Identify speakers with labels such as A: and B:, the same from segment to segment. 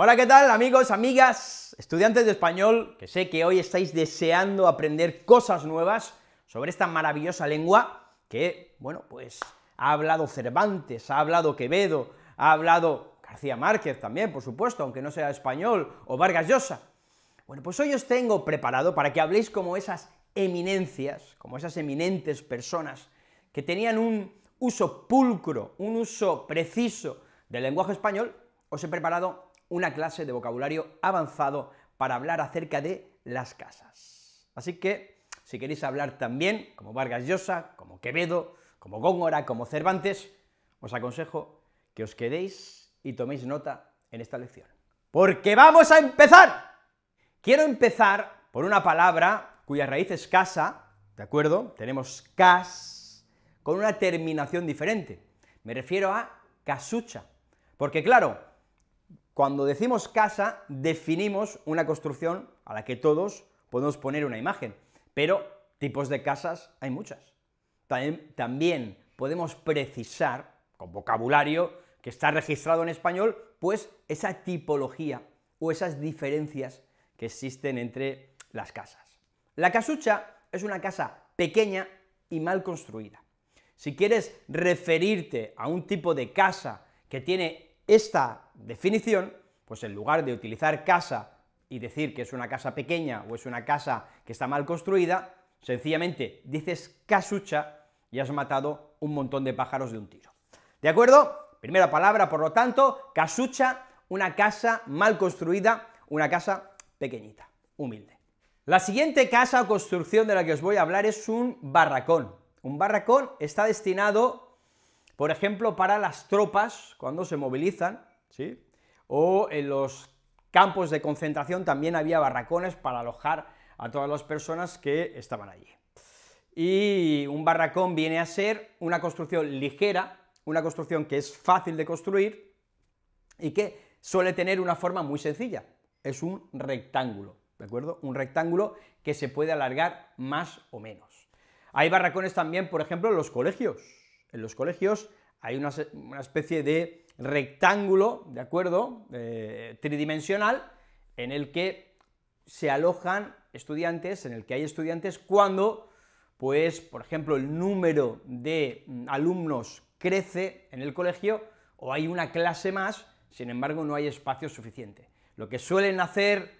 A: Hola, ¿qué tal amigos, amigas, estudiantes de español? Que sé que hoy estáis deseando aprender cosas nuevas sobre esta maravillosa lengua que, bueno, pues ha hablado Cervantes, ha hablado Quevedo, ha hablado García Márquez también, por supuesto, aunque no sea español, o Vargas Llosa. Bueno, pues hoy os tengo preparado para que habléis como esas eminencias, como esas eminentes personas que tenían un uso pulcro, un uso preciso del lenguaje español, os he preparado una clase de vocabulario avanzado para hablar acerca de las casas. Así que, si queréis hablar también, como Vargas Llosa, como Quevedo, como Góngora, como Cervantes, os aconsejo que os quedéis y toméis nota en esta lección. Porque vamos a empezar. Quiero empezar por una palabra cuya raíz es casa, ¿de acuerdo? Tenemos cas, con una terminación diferente. Me refiero a casucha. Porque claro, cuando decimos casa, definimos una construcción a la que todos podemos poner una imagen, pero tipos de casas hay muchas. También, podemos precisar, con vocabulario que está registrado en español, pues esa tipología o esas diferencias que existen entre las casas. La casucha es una casa pequeña y mal construida. Si quieres referirte a un tipo de casa que tiene esta definición, pues en lugar de utilizar casa y decir que es una casa pequeña o es una casa que está mal construida, sencillamente dices casucha y has matado un montón de pájaros de un tiro. ¿De acuerdo? Primera palabra, por lo tanto, casucha, una casa mal construida, una casa pequeñita, humilde. La siguiente casa o construcción de la que os voy a hablar es un barracón. Un barracón está destinado por ejemplo, para las tropas cuando se movilizan, ¿sí? O en los campos de concentración también había barracones para alojar a todas las personas que estaban allí. Y un barracón viene a ser una construcción ligera, una construcción que es fácil de construir y que suele tener una forma muy sencilla. Es un rectángulo, ¿de acuerdo? Un rectángulo que se puede alargar más o menos. Hay barracones también, por ejemplo, en los colegios en los colegios hay una, especie de rectángulo, ¿de acuerdo?, eh, tridimensional, en el que se alojan estudiantes, en el que hay estudiantes cuando, pues, por ejemplo, el número de mm, alumnos crece en el colegio o hay una clase más, sin embargo, no hay espacio suficiente. Lo que suelen hacer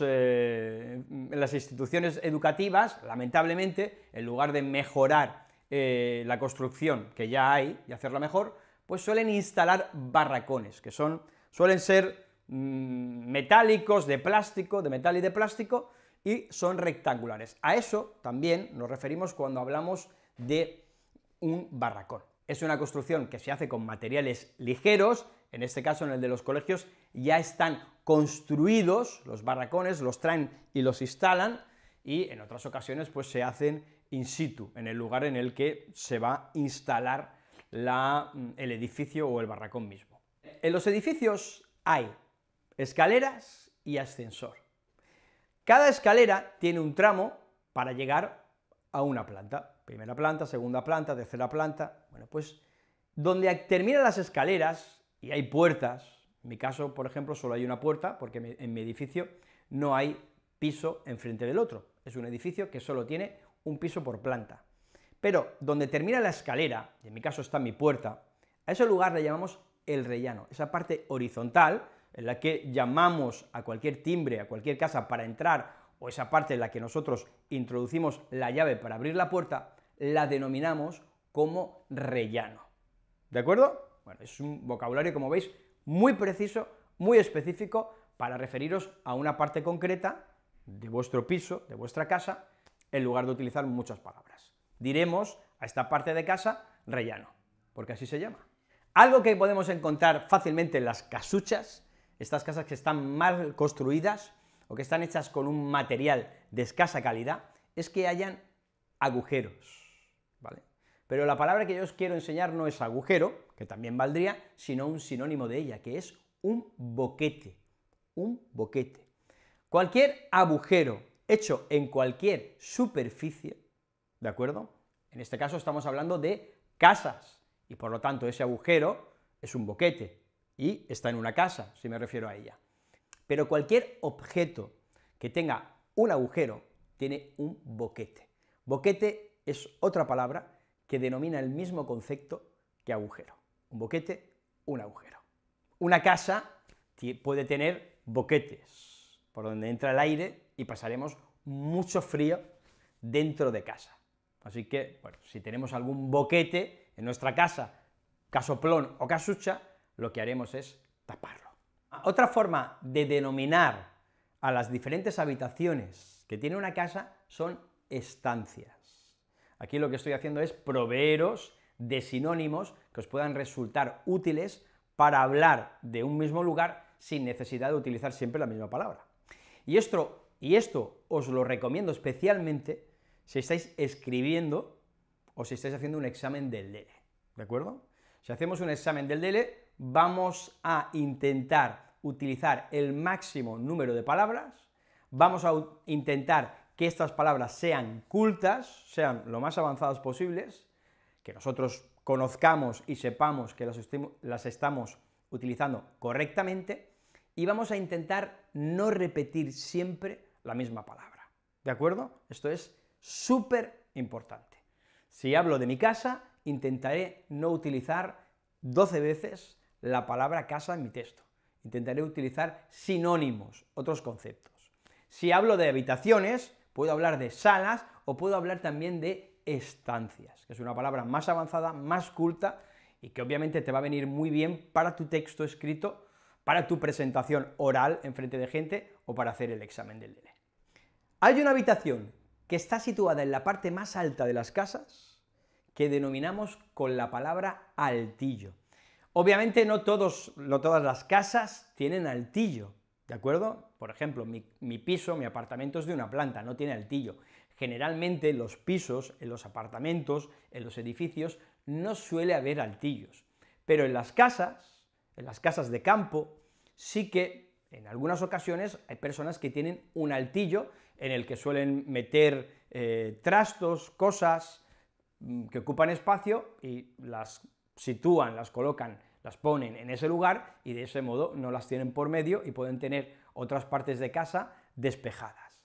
A: eh, las instituciones educativas, lamentablemente, en lugar de mejorar eh, la construcción que ya hay y hacerla mejor, pues suelen instalar barracones, que son, suelen ser mm, metálicos, de plástico, de metal y de plástico, y son rectangulares. A eso también nos referimos cuando hablamos de un barracón. Es una construcción que se hace con materiales ligeros, en este caso en el de los colegios ya están construidos los barracones, los traen y los instalan, y en otras ocasiones pues se hacen in situ, en el lugar en el que se va a instalar la, mm, el edificio o el barracón mismo. En los edificios hay escaleras y ascensor. Cada escalera tiene un tramo para llegar a una planta, primera planta, segunda planta, tercera planta, bueno, pues donde terminan las escaleras y hay puertas, en mi caso, por ejemplo, solo hay una puerta, porque en mi edificio no hay piso enfrente del otro, es un edificio que solo tiene un piso por planta. Pero donde termina la escalera, y en mi caso está mi puerta, a ese lugar le llamamos el rellano, esa parte horizontal en la que llamamos a cualquier timbre, a cualquier casa para entrar, o esa parte en la que nosotros introducimos la llave para abrir la puerta, la denominamos como rellano. ¿De acuerdo? Bueno, es un vocabulario, como veis, muy preciso, muy específico para referiros a una parte concreta de vuestro piso, de vuestra casa, en lugar de utilizar muchas palabras. Diremos a esta parte de casa rellano, porque así se llama. Algo que podemos encontrar fácilmente en las casuchas, estas casas que están mal construidas o que están hechas con un material de escasa calidad, es que hayan agujeros, ¿vale? Pero la palabra que yo os quiero enseñar no es agujero, que también valdría, sino un sinónimo de ella, que es un boquete, un boquete. Cualquier agujero hecho en cualquier superficie, ¿de acuerdo? En este caso estamos hablando de casas y por lo tanto ese agujero es un boquete y está en una casa, si me refiero a ella. Pero cualquier objeto que tenga un agujero tiene un boquete. Boquete es otra palabra que denomina el mismo concepto que agujero. Un boquete, un agujero. Una casa puede tener boquetes, por donde entra el aire y pasaremos mucho frío dentro de casa. Así que, bueno, si tenemos algún boquete en nuestra casa, casoplón o casucha, lo que haremos es taparlo. Otra forma de denominar a las diferentes habitaciones que tiene una casa son estancias. Aquí lo que estoy haciendo es proveeros de sinónimos que os puedan resultar útiles para hablar de un mismo lugar sin necesidad de utilizar siempre la misma palabra. Y esto y esto os lo recomiendo especialmente si estáis escribiendo o si estáis haciendo un examen del DELE, ¿de acuerdo? Si hacemos un examen del DELE, vamos a intentar utilizar el máximo número de palabras, vamos a intentar que estas palabras sean cultas, sean lo más avanzadas posibles, que nosotros conozcamos y sepamos que las, las estamos utilizando correctamente, y vamos a intentar no repetir siempre la misma palabra. ¿De acuerdo? Esto es súper importante. Si hablo de mi casa, intentaré no utilizar 12 veces la palabra casa en mi texto. Intentaré utilizar sinónimos, otros conceptos. Si hablo de habitaciones, puedo hablar de salas o puedo hablar también de estancias, que es una palabra más avanzada, más culta y que obviamente te va a venir muy bien para tu texto escrito, para tu presentación oral en frente de gente o para hacer el examen del DELE. Hay una habitación que está situada en la parte más alta de las casas que denominamos con la palabra altillo. Obviamente no, no todas las casas tienen altillo, ¿de acuerdo? Por ejemplo, mi, mi piso, mi apartamento es de una planta, no tiene altillo. Generalmente los pisos, en los apartamentos, en los edificios, no suele haber altillos. Pero en las casas, en las casas de campo, sí que en algunas ocasiones hay personas que tienen un altillo en el que suelen meter eh, trastos, cosas mm, que ocupan espacio y las sitúan, las colocan, las ponen en ese lugar y de ese modo no las tienen por medio y pueden tener otras partes de casa despejadas.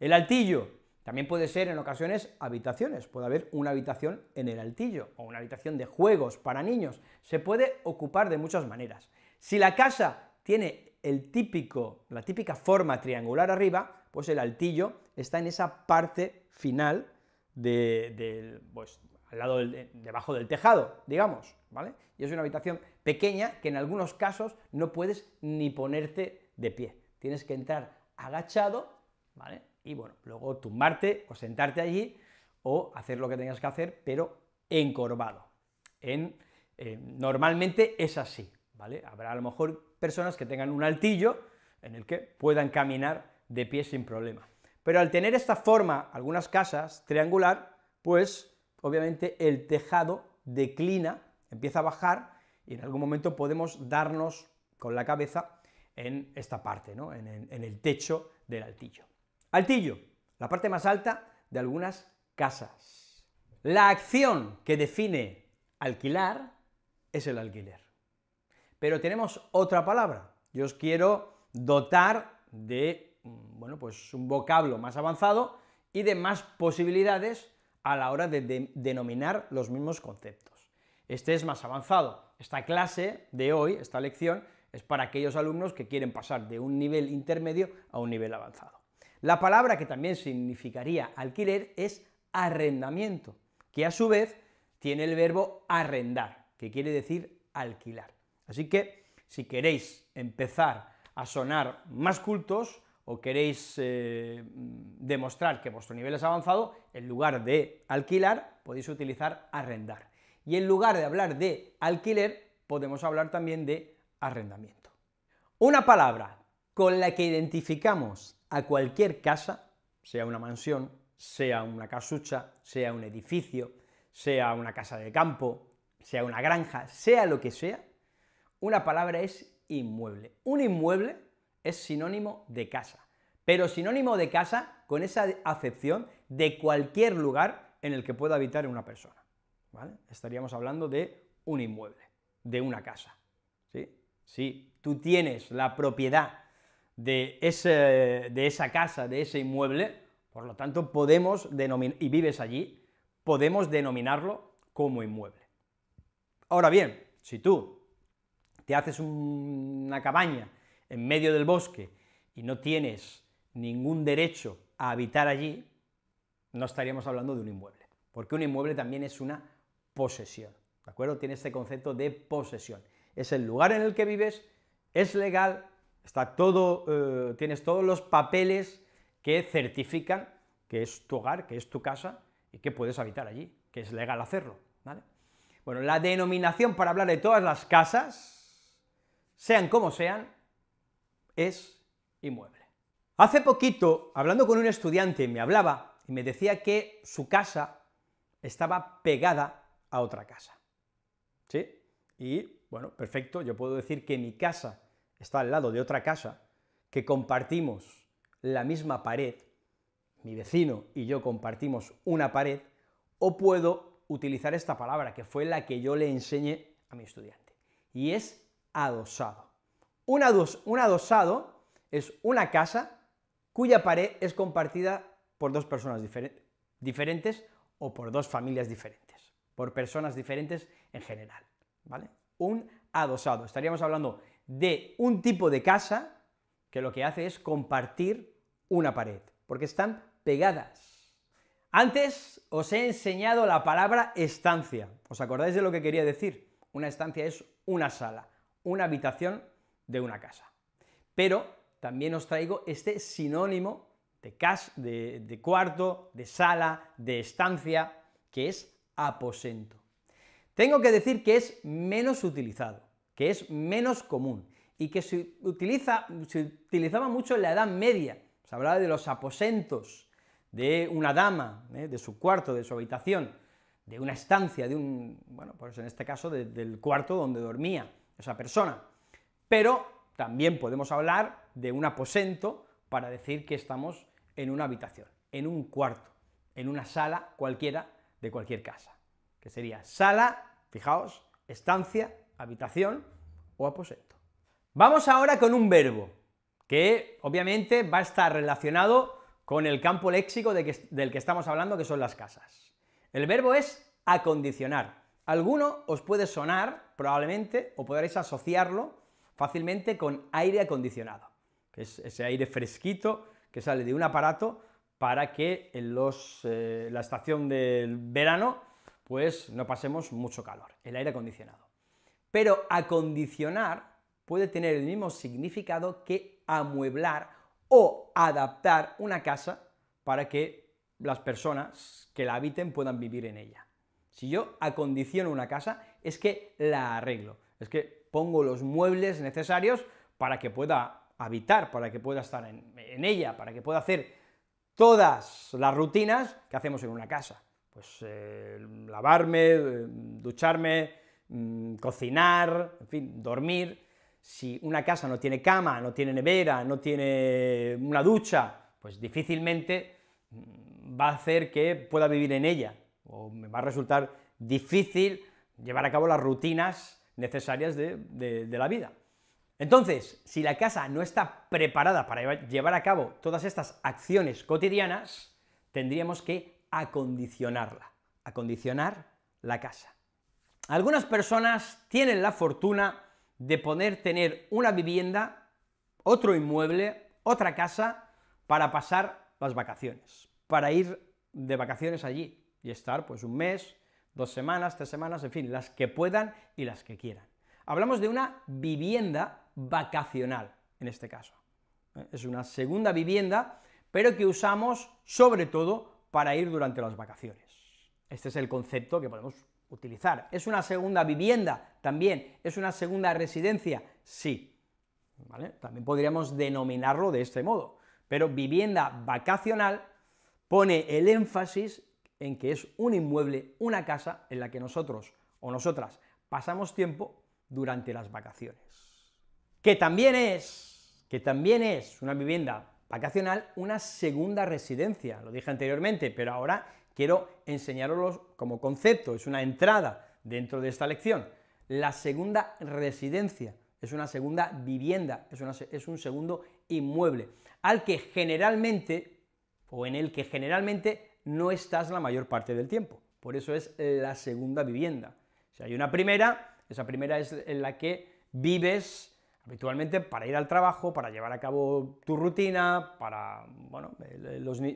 A: El altillo también puede ser en ocasiones habitaciones, puede haber una habitación en el altillo o una habitación de juegos para niños, se puede ocupar de muchas maneras. Si la casa tiene el típico, la típica forma triangular arriba, pues el altillo está en esa parte final pues, al lado debajo del tejado, digamos, ¿vale? Y es una habitación pequeña que en algunos casos no puedes ni ponerte de pie. Tienes que entrar agachado, ¿vale? Y bueno, luego tumbarte o sentarte allí o hacer lo que tengas que hacer, pero encorvado. En, eh, normalmente es así, ¿vale? Habrá a lo mejor personas que tengan un altillo en el que puedan caminar de pie sin problema. Pero al tener esta forma, algunas casas, triangular, pues obviamente el tejado declina, empieza a bajar y en algún momento podemos darnos con la cabeza en esta parte, en, en el techo del altillo. Altillo, la parte más alta de algunas casas. La acción que define alquilar es el alquiler. Pero tenemos otra palabra. Yo os quiero dotar de Mm, bueno, pues un vocablo más avanzado y de más posibilidades a la hora de, denominar los mismos conceptos. Este es más avanzado. Esta clase de hoy, esta lección, es para aquellos alumnos que quieren pasar de un nivel intermedio a un nivel avanzado. La palabra que también significaría alquiler es arrendamiento, que a su vez tiene el verbo arrendar, que quiere decir alquilar. Así que si queréis empezar a sonar más cultos, o queréis eh, demostrar que vuestro nivel es avanzado, en lugar de alquilar podéis utilizar arrendar. Y en lugar de hablar de alquiler, podemos hablar también de arrendamiento. Una palabra con la que identificamos a cualquier casa, sea una mansión, sea una casucha, sea un edificio, sea una casa de campo, sea una granja, sea lo que sea, una palabra es inmueble. Un inmueble es sinónimo de casa. Pero sinónimo de casa con esa acepción de cualquier lugar en el que pueda habitar una persona. ¿vale? Estaríamos hablando de un inmueble, de una casa. ¿sí? Si tú tienes la propiedad de, esa casa, de ese inmueble, por lo tanto podemos denominar, y vives allí, podemos denominarlo como inmueble. Ahora bien, si tú te haces una cabaña en medio del bosque y no tienes ningún derecho a habitar allí, no estaríamos hablando de un inmueble, porque un inmueble también es una posesión, ¿de acuerdo? Tiene este concepto de posesión. Es el lugar en el que vives, es legal, está todo, eh, tienes todos los papeles que certifican que es tu hogar, que es tu casa y que puedes habitar allí, que es legal hacerlo, ¿vale? Bueno, la denominación para hablar de todas las casas, sean como sean, es inmueble. Hace poquito, hablando con un estudiante, me hablaba y me decía que su casa estaba pegada a otra casa. ¿Sí? Y, bueno, perfecto, yo puedo decir que mi casa está al lado de otra casa, que compartimos la misma pared, mi vecino y yo compartimos una pared, o puedo utilizar esta palabra, que fue la que yo le enseñé a mi estudiante, y es adosado. Un, adosado es una casa cuya pared es compartida por dos personas diferentes o por dos familias diferentes, por personas diferentes en general, ¿vale? Un adosado. Estaríamos hablando de un tipo de casa que lo que hace es compartir una pared, porque están pegadas. Antes os he enseñado la palabra estancia. ¿Os acordáis de lo que quería decir? Una estancia es una sala, una habitación de una casa. Pero también os traigo este sinónimo de, de, cuarto, de sala, de estancia, que es aposento. Tengo que decir que es menos utilizado, que es menos común y que se, utilizaba mucho en la Edad Media. Se hablaba de los aposentos de una dama, ¿eh? de su cuarto, de su habitación, de una estancia, de un, bueno, pues en este caso del cuarto donde dormía esa persona. Pero también podemos hablar de un aposento para decir que estamos en una habitación, en un cuarto, en una sala cualquiera de cualquier casa, que sería sala, fijaos, estancia, habitación o aposento. Vamos ahora con un verbo, que obviamente va a estar relacionado con el campo léxico del que estamos hablando, que son las casas. El verbo es acondicionar. Alguno os puede sonar, probablemente, o podréis asociarlo fácilmente con aire acondicionado, que es ese aire fresquito que sale de un aparato para que en los, eh, la estación del verano pues no pasemos mucho calor, el aire acondicionado. Pero acondicionar puede tener el mismo significado que amueblar o adaptar una casa para que las personas que la habiten puedan vivir en ella. Si yo acondiciono una casa, es que la arreglo, es que pongo los muebles necesarios para que pueda habitar, para que pueda estar en, ella, para que pueda hacer todas las rutinas que hacemos en una casa. Pues eh, lavarme, eh, ducharme, mm, cocinar, en fin, dormir. Si una casa no tiene cama, no tiene nevera, no tiene una ducha, pues difícilmente mm, va a hacer que pueda vivir en ella, o me va a resultar difícil llevar a cabo las rutinas necesarias de, la vida. Entonces, si la casa no está preparada para llevar a cabo todas estas acciones cotidianas, tendríamos que acondicionarla, acondicionar la casa. Algunas personas tienen la fortuna de poder tener una vivienda, otro inmueble, otra casa para pasar las vacaciones, para ir de vacaciones allí y estar pues un mes, dos semanas, tres semanas, en fin, las que puedan y las que quieran. Hablamos de una vivienda vacacional, en este caso. Eh, es una segunda vivienda, pero que usamos sobre todo para ir durante las vacaciones. Este es el concepto que podemos utilizar. ¿Es una segunda vivienda? También. ¿Es una segunda residencia? Sí. ¿Vale? También podríamos denominarlo de este modo. Pero vivienda vacacional pone el énfasis en que es un inmueble, una casa en la que nosotros o nosotras pasamos tiempo durante las vacaciones. Que también es, que también es una vivienda vacacional, una segunda residencia, lo dije anteriormente, pero ahora quiero enseñaros como concepto, es una entrada dentro de esta lección. La segunda residencia es una segunda vivienda, es, es un segundo inmueble, al que generalmente, o en el que generalmente no estás la mayor parte del tiempo. Por eso es la segunda vivienda. Si hay una primera, esa primera es en la que vives habitualmente para ir al trabajo, para llevar a cabo tu rutina, para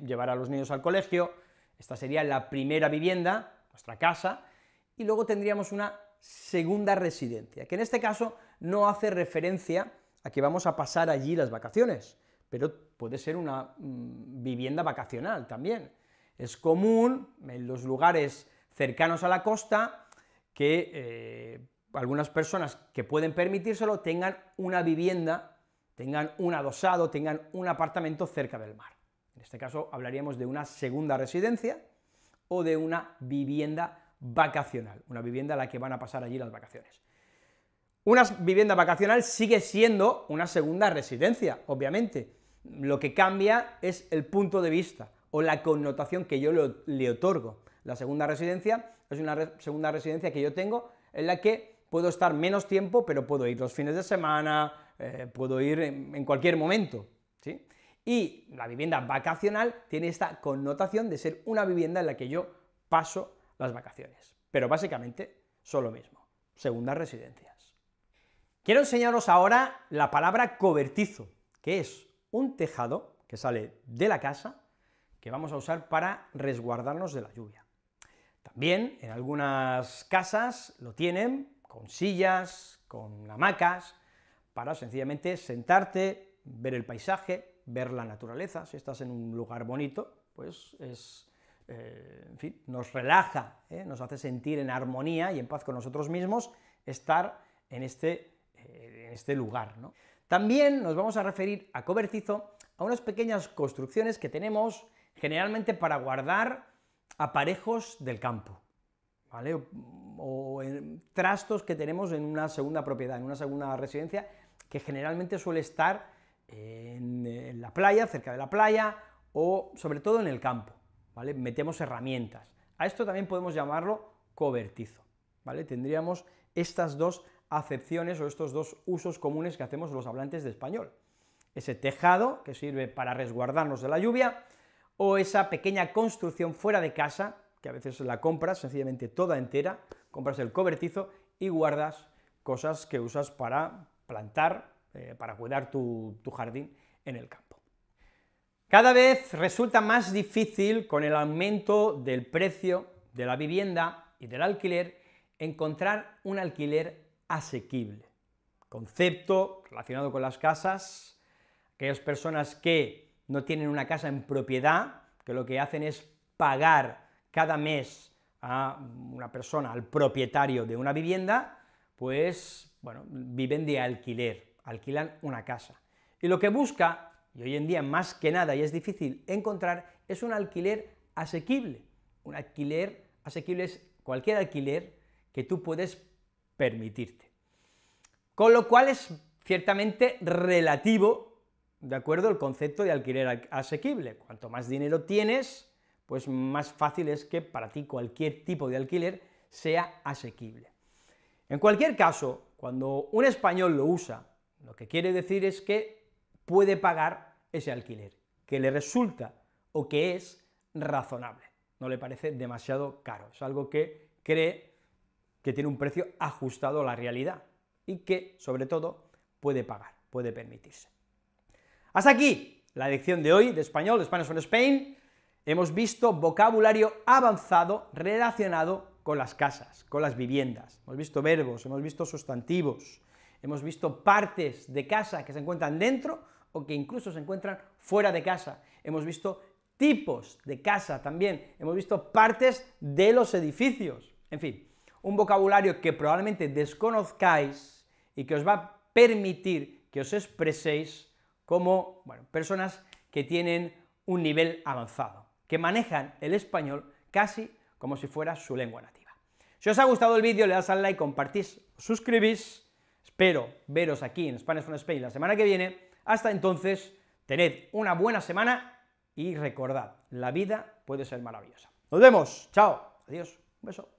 A: llevar a los niños al colegio. Esta sería la primera vivienda, nuestra casa, y luego tendríamos una segunda residencia, que en este caso no hace referencia a que vamos a pasar allí las vacaciones, pero puede ser una mm, vivienda vacacional también. Es común en los lugares cercanos a la costa que eh, algunas personas que pueden permitírselo tengan una vivienda, tengan un adosado, tengan un apartamento cerca del mar. En este caso hablaríamos de una segunda residencia o de una vivienda vacacional, una vivienda a la que van a pasar allí las vacaciones. Una vivienda vacacional sigue siendo una segunda residencia, obviamente. Lo que cambia es el punto de vista o la connotación que yo le otorgo. La segunda residencia es una segunda residencia que yo tengo en la que puedo estar menos tiempo, pero puedo ir los fines de semana, eh, puedo ir en, cualquier momento. ¿sí? Y la vivienda vacacional tiene esta connotación de ser una vivienda en la que yo paso las vacaciones. Pero básicamente son lo mismo, segundas residencias. Quiero enseñaros ahora la palabra cobertizo, que es un tejado que sale de la casa que vamos a usar para resguardarnos de la lluvia. También en algunas casas lo tienen con sillas, con hamacas, para sencillamente sentarte, ver el paisaje, ver la naturaleza, si estás en un lugar bonito, pues es, eh, en fin, nos relaja, ¿eh? nos hace sentir en armonía y en paz con nosotros mismos estar en este, eh, este lugar. También nos vamos a referir a cobertizo a unas pequeñas construcciones que tenemos generalmente para guardar aparejos del campo, ¿vale? O, trastos que tenemos en una segunda propiedad, en una segunda residencia, que generalmente suele estar en, en la playa, cerca de la playa, o sobre todo en el campo, ¿vale? Metemos herramientas. A esto también podemos llamarlo cobertizo, ¿vale? Tendríamos estas dos acepciones o estos dos usos comunes que hacemos los hablantes de español. Ese tejado que sirve para resguardarnos de la lluvia o esa pequeña construcción fuera de casa, que a veces la compras sencillamente toda entera, compras el cobertizo y guardas cosas que usas para plantar, eh, para cuidar tu jardín en el campo. Cada vez resulta más difícil con el aumento del precio de la vivienda y del alquiler encontrar un alquiler asequible. Concepto relacionado con las casas, aquellas personas que no tienen una casa en propiedad, que lo que hacen es pagar cada mes a una persona, al propietario de una vivienda, pues, bueno, viven de alquiler, alquilan una casa. Y lo que busca, y hoy en día más que nada, y es difícil encontrar, es un alquiler asequible. Un alquiler asequible es cualquier alquiler que tú puedes permitirte. Con lo cual es ciertamente relativo ¿de acuerdo? El concepto de alquiler asequible. Cuanto más dinero tienes, pues más fácil es que para ti cualquier tipo de alquiler sea asequible. En cualquier caso, cuando un español lo usa, lo que quiere decir es que puede pagar ese alquiler, que le resulta o que es razonable, no le parece demasiado caro, es algo que cree que tiene un precio ajustado a la realidad y que, sobre todo, puede pagar, puede permitirse. Hasta aquí la lección de hoy de español, de Spanish from Spain. Hemos visto vocabulario avanzado relacionado con las casas, con las viviendas. Hemos visto verbos, hemos visto sustantivos, hemos visto partes de casa que se encuentran dentro o que incluso se encuentran fuera de casa. Hemos visto tipos de casa también, hemos visto partes de los edificios. En fin, un vocabulario que probablemente desconozcáis y que os va a permitir que os expreséis como personas que tienen un nivel avanzado, que manejan el español casi como si fuera su lengua nativa. Si os ha gustado el vídeo, le das al like, compartís, suscribís, espero veros aquí en Spanish from Spain la semana que viene, hasta entonces, tened una buena semana y recordad, la vida puede ser maravillosa. Nos vemos, chao, adiós, un beso.